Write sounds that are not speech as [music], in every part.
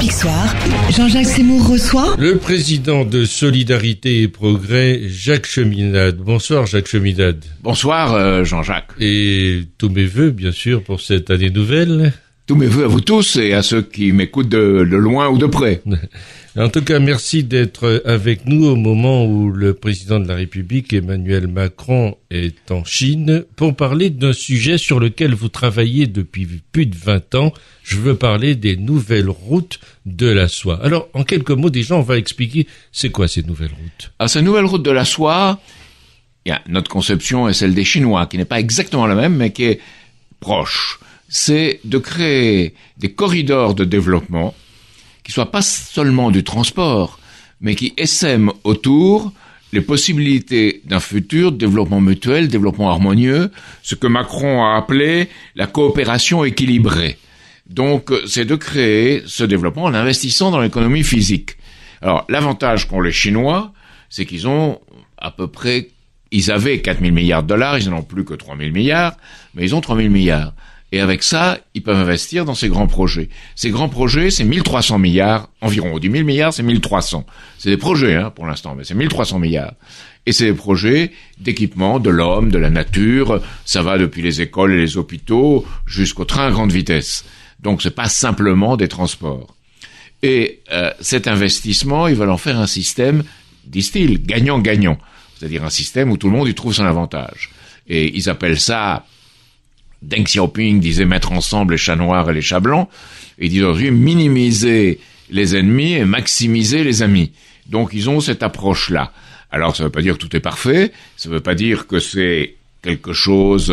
Bonsoir, Jean-Jacques Seymour reçoit le président de Solidarité et Progrès, Jacques Cheminade. Bonsoir Jacques Cheminade. Bonsoir euh, Jean-Jacques. Et tous mes voeux, bien sûr, pour cette année nouvelle. Tous mes voeux à vous tous et à ceux qui m'écoutent de loin ou de près. [laughs] En tout cas, merci d'être avec nous au moment où le président de la République, Emmanuel Macron, est en Chine pour parler d'un sujet sur lequel vous travaillez depuis plus de 20 ans. Je veux parler des nouvelles routes de la soie. Alors, en quelques mots, déjà, on va expliquer c'est quoi ces nouvelles routes. Alors, ah, ces nouvelles routes de la soie, notre conception est celle des Chinois, qui n'est pas exactement la même, mais qui est proche. C'est de créer des corridors de développement qui soit pas seulement du transport, mais qui essaime autour les possibilités d'un futur développement mutuel, développement harmonieux, ce que Macron a appelé la coopération équilibrée. Donc, euh, c'est de créer ce développement en investissant dans l'économie physique. Alors, l'avantage qu'ont les Chinois, c'est qu'ils ont à peu près, ils avaient 4 000 milliards de dollars, ils n'en ont plus que 3 000 milliards, mais ils ont 3 000 milliards. Et avec ça, ils peuvent investir dans ces grands projets. Ces grands projets, c'est 1300 milliards environ. On dit 1000 milliards, c'est 1300. C'est des projets hein, pour l'instant, mais c'est 1300 milliards. Et c'est des projets d'équipement de l'homme, de la nature. Ça va depuis les écoles et les hôpitaux jusqu'au train à grande vitesse. Donc c'est pas simplement des transports. Et euh, cet investissement, ils veulent en faire un système, disent-ils, gagnant-gagnant. C'est-à-dire un système où tout le monde y trouve son avantage. Et ils appellent ça Deng Xiaoping disait mettre ensemble les chats noirs et les chats blancs, et il disent minimiser les ennemis et maximiser les amis. Donc ils ont cette approche-là. Alors ça ne veut pas dire que tout est parfait, ça ne veut pas dire que c'est quelque chose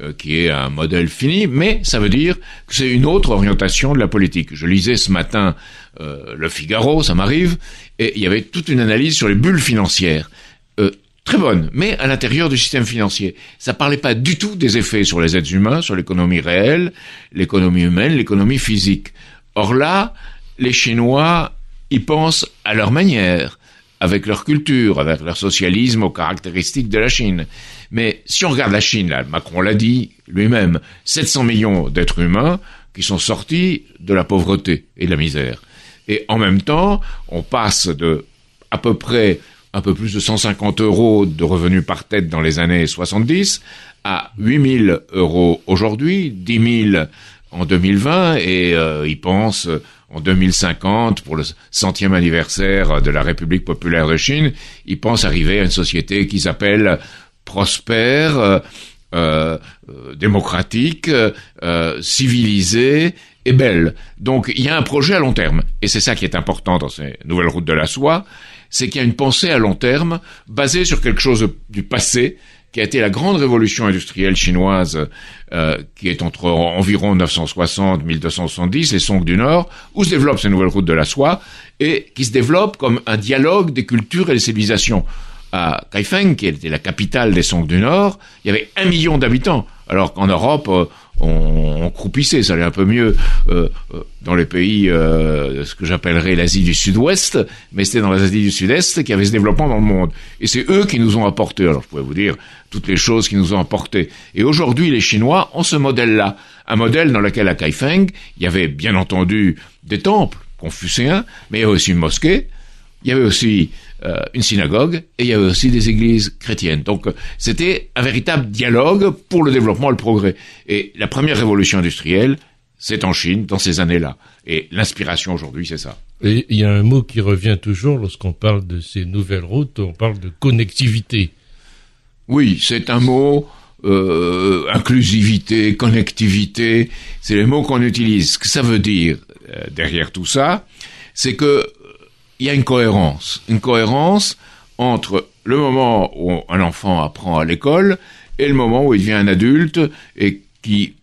euh, qui est un modèle fini, mais ça veut dire que c'est une autre orientation de la politique. Je lisais ce matin euh, Le Figaro, ça m'arrive, et il y avait toute une analyse sur les bulles financières. Euh, très bonne, mais à l'intérieur du système financier. Ça ne parlait pas du tout des effets sur les êtres humains, sur l'économie réelle, l'économie humaine, l'économie physique. Or là, les Chinois y pensent à leur manière, avec leur culture, avec leur socialisme aux caractéristiques de la Chine. Mais si on regarde la Chine, là, Macron l'a dit lui-même, 700 millions d'êtres humains qui sont sortis de la pauvreté et de la misère. Et en même temps, on passe de à peu près un peu plus de 150 euros de revenus par tête dans les années 70 à 8000 000 euros aujourd'hui, 10 000 en 2020 et euh, il pense euh, en 2050 pour le centième anniversaire de la République populaire de Chine, il pense arriver à une société qui s'appelle prospère, euh, euh, démocratique, civilisée et belle. Donc il y a un projet à long terme et c'est ça qui est important dans ces nouvelles routes de la soie c'est qu'il y a une pensée à long terme basée sur quelque chose du passé qui a été la grande révolution industrielle chinoise euh, qui est entre environ 960 1270 les Song du Nord où se développent ces nouvelles routes de la soie et qui se développent comme un dialogue des cultures et des civilisations à Kaifeng qui était la capitale des Song du Nord il y avait un million d'habitants alors qu'en Europe euh, on, croupissait, ça allait un peu mieux euh, euh, dans les pays euh, ce que j'appellerais l'Asie du Sud-Ouest, mais c'était dans l'Asie du Sud-Est qu'il y avait ce développement dans le monde. Et c'est eux qui nous ont apporté, alors je pourrais vous dire, toutes les choses qui nous ont apporté. Et aujourd'hui, les Chinois ont ce modèle-là, un modèle dans lequel à Kaifeng, il y avait bien entendu des temples confucéens, mais il y avait aussi une mosquée, il y avait aussi euh, une synagogue et il y avait aussi des églises chrétiennes. Donc euh, c'était un véritable dialogue pour le développement et le progrès. Et la première révolution industrielle, c'est en Chine dans ces années-là. Et l'inspiration aujourd'hui, c'est ça. Et il y a un mot qui revient toujours lorsqu'on parle de ces nouvelles routes, on parle de connectivité. Oui, c'est un mot euh, inclusivité, connectivité, c'est les mots qu'on utilise. Ce que ça veut dire euh, derrière tout ça, c'est que il y a une cohérence, une cohérence entre le moment où un enfant apprend à l'école et le moment où il devient un adulte et qui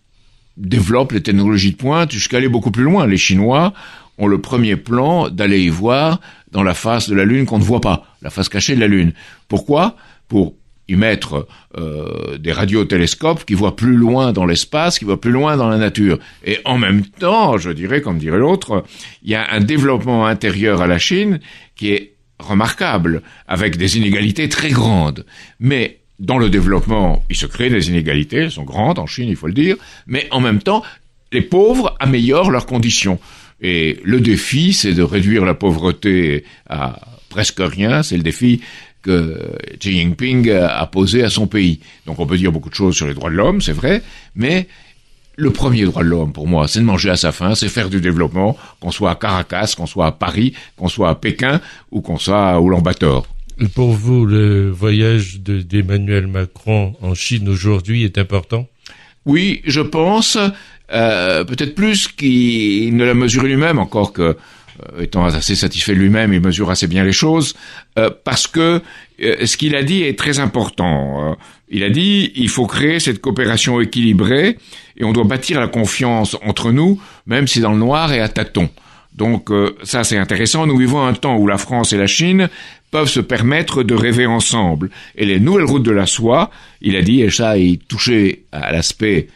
développe les technologies de pointe jusqu'à aller beaucoup plus loin. Les Chinois ont le premier plan d'aller y voir dans la face de la Lune qu'on ne voit pas, la face cachée de la Lune. Pourquoi Pour y mettre euh, des radiotélescopes qui voient plus loin dans l'espace, qui voient plus loin dans la nature. Et en même temps, je dirais, comme dirait l'autre, il y a un développement intérieur à la Chine qui est remarquable, avec des inégalités très grandes. Mais dans le développement, il se crée des inégalités, elles sont grandes en Chine, il faut le dire, mais en même temps, les pauvres améliorent leurs conditions. Et le défi, c'est de réduire la pauvreté à presque rien, c'est le défi que Xi Jinping a posé à son pays. Donc on peut dire beaucoup de choses sur les droits de l'homme, c'est vrai, mais le premier droit de l'homme pour moi, c'est de manger à sa faim, c'est faire du développement, qu'on soit à Caracas, qu'on soit à Paris, qu'on soit à Pékin ou qu'on soit à Oulambator. Pour vous, le voyage d'Emmanuel Macron en Chine aujourd'hui est important Oui, je pense, euh, peut-être plus qu'il ne l'a mesuré lui-même, encore que euh, étant assez satisfait lui-même, il mesure assez bien les choses, euh, parce que euh, ce qu'il a dit est très important. Hein. il a dit il faut créer cette coopération équilibrée et on doit bâtir la confiance entre nous, même si dans le noir et à tâtons. Donc ça c'est intéressant. Nous vivons un temps où la France et la Chine peuvent se permettre de rêver ensemble. Et les nouvelles routes de la soie, il a dit, et ça il touchait à l'aspect,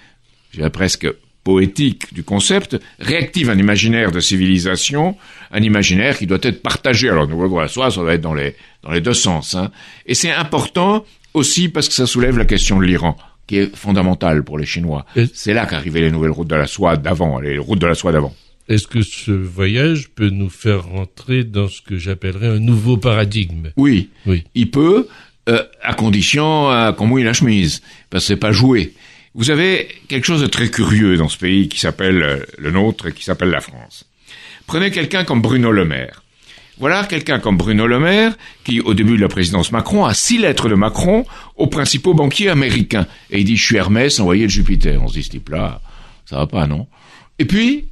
je presque poétique du concept réactive un imaginaire de civilisation, un imaginaire qui doit être partagé. Alors, nouveau voilà, à soie, ça doit être dans les, deux sens. Hein. Et c'est important aussi parce que ça soulève la question de l'Iran qui est fondamentale pour les Chinois. C'est là qu'arrivaient les nouvelles routes de la soie d'avant, les routes de la soie d'avant. Est-ce que ce voyage peut nous faire rentrer dans ce que j'appellerais un nouveau paradigme Oui, oui. il peut, euh, à condition euh, qu'on mouille la chemise, parce que c'est pas joué. Vous avez quelque chose de très curieux dans ce pays qui s'appelle euh, le nôtre, et qui s'appelle la France. Prenez quelqu'un comme Bruno Le Maire. Voilà quelqu'un comme Bruno Le Maire qui, au début de la présidence Macron, a six lettres de Macron aux principaux banquiers américains. Et il dit, je suis Hermès, envoyé de Jupiter. On se dit, ce type-là, ça va pas, non Et puis,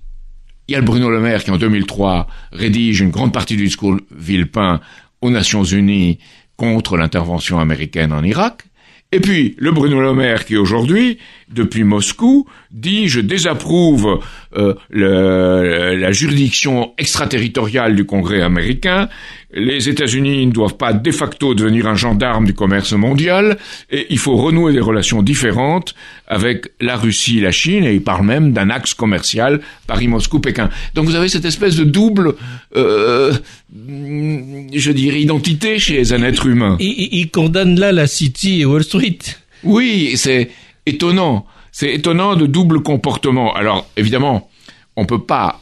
il y a le Bruno Le Maire qui, en 2003, rédige une grande partie du discours Villepin aux Nations Unies contre l'intervention américaine en Irak. Et puis, le Bruno Le Maire qui aujourd'hui, depuis Moscou, dit je désapprouve euh, la juridiction extraterritoriale du Congrès américain, les États-Unis ne doivent pas de facto devenir un gendarme du commerce mondial, et il faut renouer des relations différentes avec la Russie et la Chine, et il parle même d'un axe commercial Paris-Moscou-Pékin. Donc vous avez cette espèce de double, euh, je dirais, identité chez un être humain. Il, il là la City et Wall Street. Oui, c'est étonnant. C'est étonnant de double comportement. Alors évidemment, on ne peut pas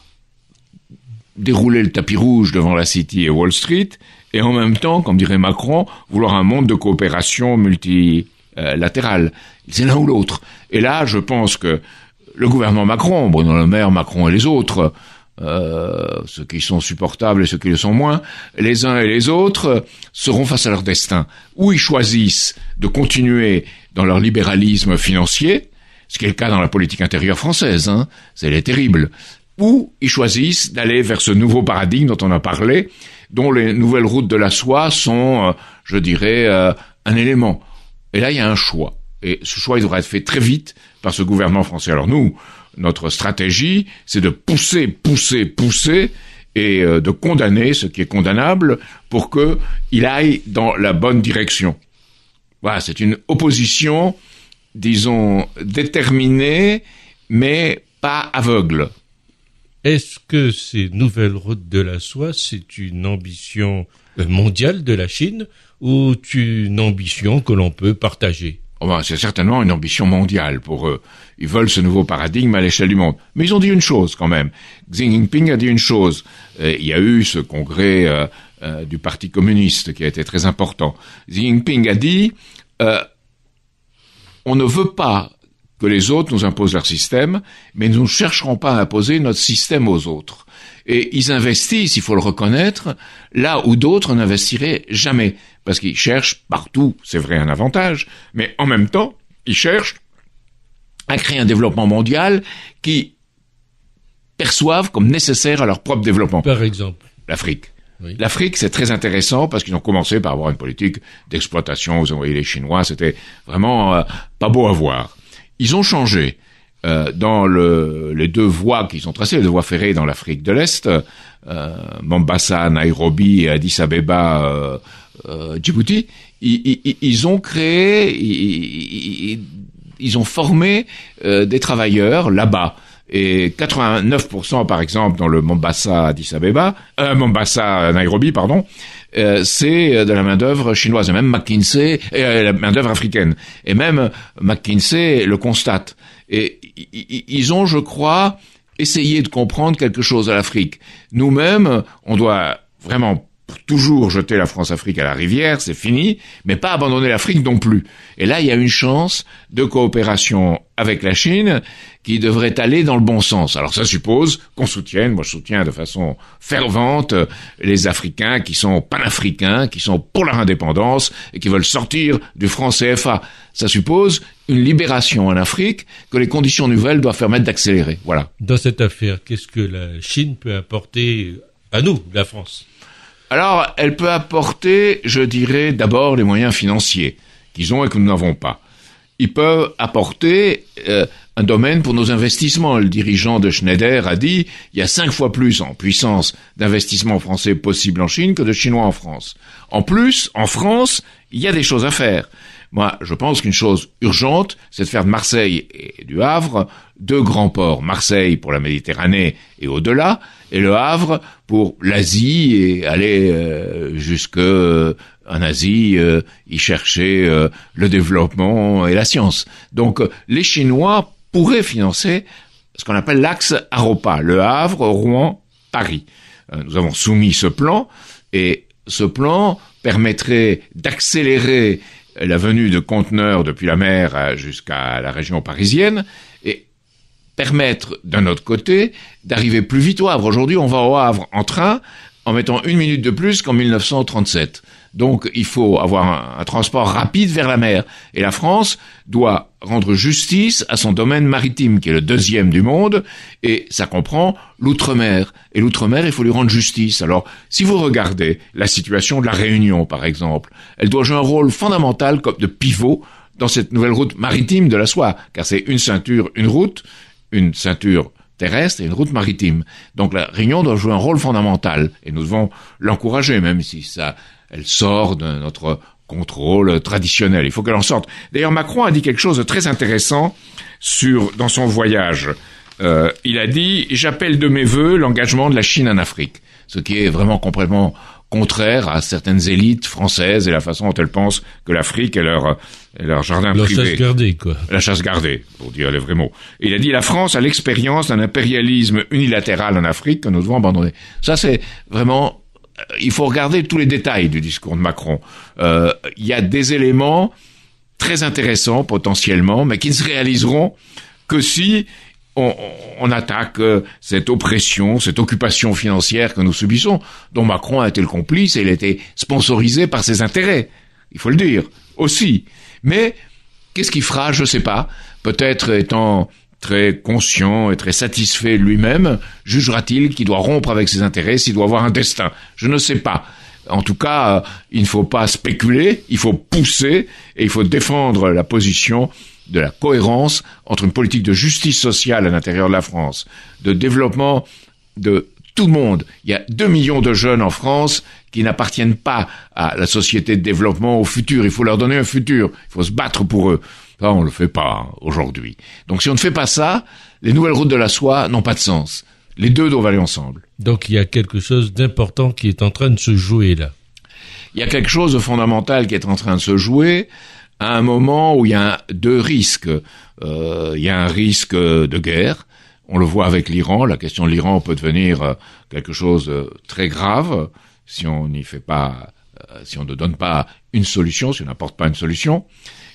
dérouler le tapis rouge devant la City et Wall Street, et en même temps, comme dirait Macron, vouloir un monde de coopération multilatérale. C'est l'un ou l'autre. Et là, je pense que le gouvernement Macron, Bruno Le Maire, Macron et les autres, euh, ceux qui sont supportables et ceux qui le sont moins, les uns et les autres seront face à leur destin. Ou ils choisissent de continuer dans leur libéralisme financier, ce qui est le cas dans la politique intérieure française, hein, c'est terrible ou ils choisissent d'aller vers ce nouveau paradigme dont on a parlé, dont les nouvelles routes de la soie sont, euh, je dirais, euh, un élément. Et là, il y a un choix. Et ce choix, il devra être fait très vite par ce gouvernement français. Alors nous, notre stratégie, c'est de pousser, pousser, pousser et euh, de condamner ce qui est condamnable pour qu'il aille dans la bonne direction. Voilà, c'est une opposition, disons, déterminée, mais pas aveugle. Est-ce que ces nouvelles routes de la soie, c'est une ambition euh, mondiale de la Chine ou une ambition que l'on peut partager oh ben, C'est certainement une ambition mondiale pour eux. Ils veulent ce nouveau paradigme à l'échelle du monde. Mais ils ont dit une chose quand même. Xi Jinping a dit une chose. il y a eu ce congrès euh, euh, du Parti communiste qui a été très important. Xi Jinping a dit on ne veut pas que les autres nous imposent leur système, mais nous ne chercherons pas à imposer notre système aux autres. Et ils investissent, il faut le reconnaître, là où d'autres n'investiraient jamais, parce qu'ils cherchent partout, c'est vrai, un avantage, mais en même temps, ils cherchent à créer un développement mondial qui perçoivent comme nécessaire à leur propre développement. Par exemple. L'Afrique. L'Afrique, c'est très intéressant parce qu'ils ont commencé par avoir une politique d'exploitation. Vous voyez, les Chinois, c'était vraiment euh, pas beau à voir. Ils ont changé. Euh, dans le, les deux voies qu'ils ont tracées, les deux voies ferrées dans l'Afrique de l'Est, euh, Mombasa, Nairobi, Addis Abeba, euh, euh, Djibouti, ils, ils, ils, ont créé, ils, ils ont formé euh, des travailleurs là-bas. Et 89% par exemple dans le Mombasa Addis Abeba, Mombasa Nairobi pardon, euh, c'est euh, de la main-d'œuvre chinoise, et même McKinsey, et euh, la main-d'œuvre africaine. Et même McKinsey le constate. Et ils ont, je crois, essayé de comprendre quelque chose à l'Afrique. Nous-mêmes, on doit vraiment toujours jeter la France-Afrique à la rivière, c'est fini, mais pas abandonner l'Afrique non plus. Et là, il y a une chance de coopération avec la Chine qui devrait aller dans le bon sens. Alors ça suppose qu'on soutienne, moi je soutiens de façon fervente les Africains qui sont panafricains, qui sont pour leur indépendance et qui veulent sortir du franc CFA. Ça suppose une libération en Afrique que les conditions nouvelles doivent permettre d'accélérer. Voilà. Dans cette affaire, qu'est-ce que la Chine peut apporter à nous, la France alors, elle peut apporter, je dirais, d'abord les moyens financiers qu'ils ont et que nous n'avons pas. Ils peuvent apporter euh, un domaine pour nos investissements. Le dirigeant de Schneider a dit il y a cinq fois plus en puissance d'investissements français possibles en Chine que de Chinois en France. En plus, en France, il y a des choses à faire. Moi, je pense qu'une chose urgente, c'est de faire de Marseille et du Havre deux grands ports. Marseille pour la Méditerranée et au-delà, et le Havre pour l'Asie et aller euh, jusque euh, en Asie euh, y chercher le développement et la science. Donc, les Chinois pourraient financer ce qu'on appelle l'axe Aropa, le Havre, Rouen, Paris. Nous avons soumis ce plan et ce plan permettrait d'accélérer la venue de conteneurs depuis la mer jusqu'à la région parisienne et permettre d'un autre côté d'arriver plus vite au Havre. Aujourd'hui, on va au Havre en train en mettant une minute de plus qu'en 1937. Donc il faut avoir un, transport rapide vers la mer. Et la France doit rendre justice à son domaine maritime, qui est le deuxième du monde, et ça comprend l'outre-mer. Et l'outre-mer, il faut lui rendre justice. Alors, si vous regardez la situation de la Réunion, par exemple, elle doit jouer un rôle fondamental comme de pivot dans cette nouvelle route maritime de la soie, car c'est une ceinture, une route, une ceinture terrestre et une route maritime. Donc la Réunion doit jouer un rôle fondamental et nous devons l'encourager, même si ça elle sort de notre contrôle traditionnel. Il faut qu'elle en sorte. D'ailleurs, Macron a dit quelque chose de très intéressant sur, dans son voyage. Euh, il a dit J'appelle de mes voeux l'engagement de la Chine en Afrique. Ce qui est vraiment complètement contraire à certaines élites françaises et la façon dont elles pensent que l'Afrique est leur, leur jardin la privé. La chasse gardée, quoi. La chasse gardée, pour dire les vrais mots. il a dit la France a l'expérience d'un impérialisme unilatéral en Afrique que nous devons abandonner. Ça, c'est vraiment euh, il faut regarder tous les détails du discours de Macron. Euh, il y a des éléments très intéressants potentiellement, mais qui ne se réaliseront que si on, on, attaque euh, cette oppression, cette occupation financière que nous subissons, dont Macron a été le complice et il a été sponsorisé par ses intérêts, il faut le dire, aussi. Mais qu'est-ce qu'il fera Je ne sais pas. Peut-être étant très conscient et très satisfait lui-même, jugera-t-il qu'il doit rompre avec ses intérêts, s'il doit avoir un destin Je ne sais pas. En tout cas, euh, il ne faut pas spéculer, il faut pousser et il faut défendre la position de la cohérence entre une politique de justice sociale à l'intérieur de la France, de développement de tout le monde. Il y a 2 millions de jeunes en France qui n'appartiennent pas à la société de développement au futur. Il faut leur donner un futur, il faut se battre pour eux. Ça, on le fait pas aujourd'hui. Donc si on ne fait pas ça, les nouvelles routes de la soie n'ont pas de sens. Les deux doivent aller ensemble. Donc il y a quelque chose d'important qui est en train de se jouer là. Il y a quelque chose de fondamental qui est en train de se jouer à un moment où il y a deux risques. Euh, il y a un risque de guerre. On le voit avec l'Iran. La question de l'Iran peut devenir euh, quelque chose de très grave si on n'y fait pas, euh, si on ne donne pas une solution, si on n'apporte pas une solution.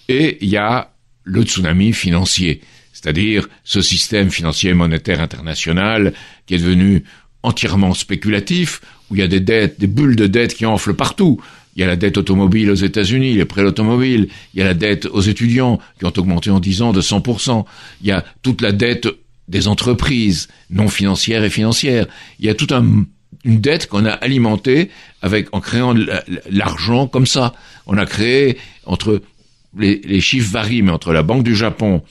Et il y a le tsunami financier, c'est-à-dire ce système financier monétaire international qui est devenu entièrement spéculatif, où il y a des dettes, des bulles de dettes qui enflent partout. Il y a la dette automobile aux États-Unis, les prêts automobiles, il y a la dette aux étudiants qui ont augmenté en 10 ans de 100%, il y a toute la dette des entreprises non financières et financières, il y a toute une dette qu'on a alimentée avec en créant l'argent comme ça. On a créé entre les, chiffres varient, mais entre la Banque du Japon,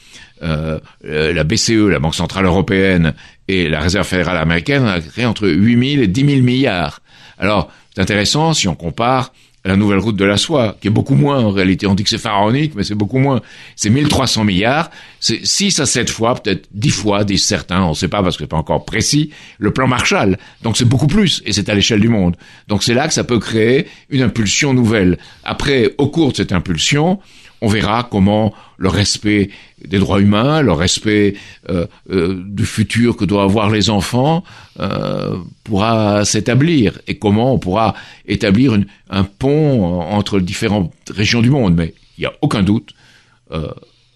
euh, euh, la BCE, la Banque Centrale Européenne et la Réserve Fédérale Américaine, on a créé entre 8 000 et 10 000 milliards. Alors, c'est intéressant si on compare la nouvelle route de la soie, qui est beaucoup moins en réalité. On dit que c'est pharaonique, mais c'est beaucoup moins. C'est 1300 milliards c'est six à sept fois, peut-être dix fois, disent certains, on ne sait pas parce que c'est pas encore précis, le plan Marshall. Donc c'est beaucoup plus et c'est à l'échelle du monde. Donc c'est là que ça peut créer une impulsion nouvelle. Après, au cours de cette impulsion, on verra comment le respect des droits humains, le respect euh, euh, du futur que doivent avoir les enfants euh, pourra s'établir et comment on pourra établir un pont entre différentes régions du monde. Mais il n'y a aucun doute,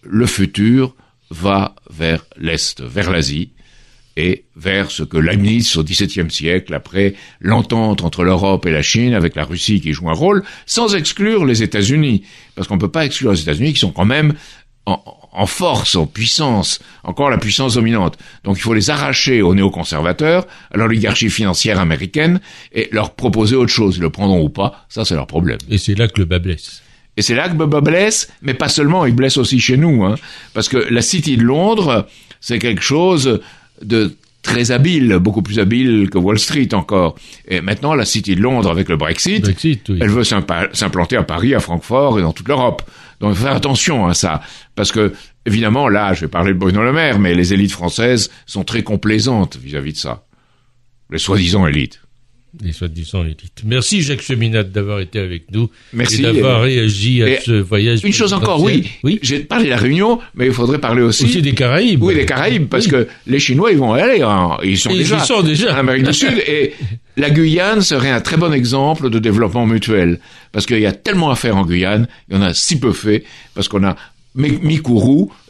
le futur va vers l'Est, vers l'Asie, et vers ce que l'amnistie au XVIIe siècle, après l'entente entre l'Europe et la Chine, avec la Russie qui joue un rôle, sans exclure les États-Unis, parce qu'on ne peut pas exclure les États-Unis qui sont quand même en, force, en puissance, encore la puissance dominante. Donc il faut les arracher aux néoconservateurs, à l'oligarchie financière américaine, et leur proposer autre chose. Ils le prendront ou pas, ça c'est leur problème. Et c'est là que le bas blesse. Et c'est là que Boba blesse, mais pas seulement, il blesse aussi chez nous, hein. parce que la City de Londres, c'est quelque chose de très habile, beaucoup plus habile que Wall Street encore. Et maintenant, la City de Londres, avec le Brexit, elle veut s'implanter à Paris, à Francfort et dans toute l'Europe. Donc, faire attention à ça, parce que évidemment, là, je vais parler de Bruno Le Maire, mais les élites françaises sont très complaisantes vis à -vis de ça. Les soi-disant élites. Merci Jacques Cheminade d'avoir été avec nous Merci, et d'avoir réagi à ce voyage. Une chose encore, oui, oui. J'ai parlé de la Réunion, mais il faudrait parler aussi, aussi des Caraïbes. Oui, des Caraïbes, parce que les Chinois, ils vont aller. Hein. ils sont déjà. sont En Amérique du Sud et la Guyane serait un très bon exemple de développement mutuel, parce qu'il y a tellement à faire en Guyane, il y en a si peu fait, parce qu'on a mis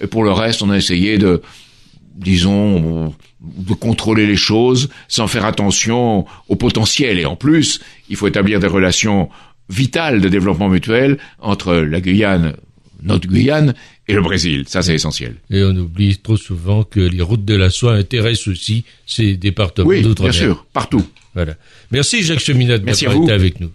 et pour le reste, on a essayé de, disons de contrôler les choses sans faire attention au potentiel. Et en plus, il faut établir des relations vitales de développement mutuel entre la Guyane, notre Guyane, et le Brésil. Ça, c'est essentiel. Et on oublie trop souvent que les routes de la soie intéressent aussi ces départements d'outre-mer. Bien sûr, partout. Voilà. Merci Jacques Cheminade d'avoir été avec nous.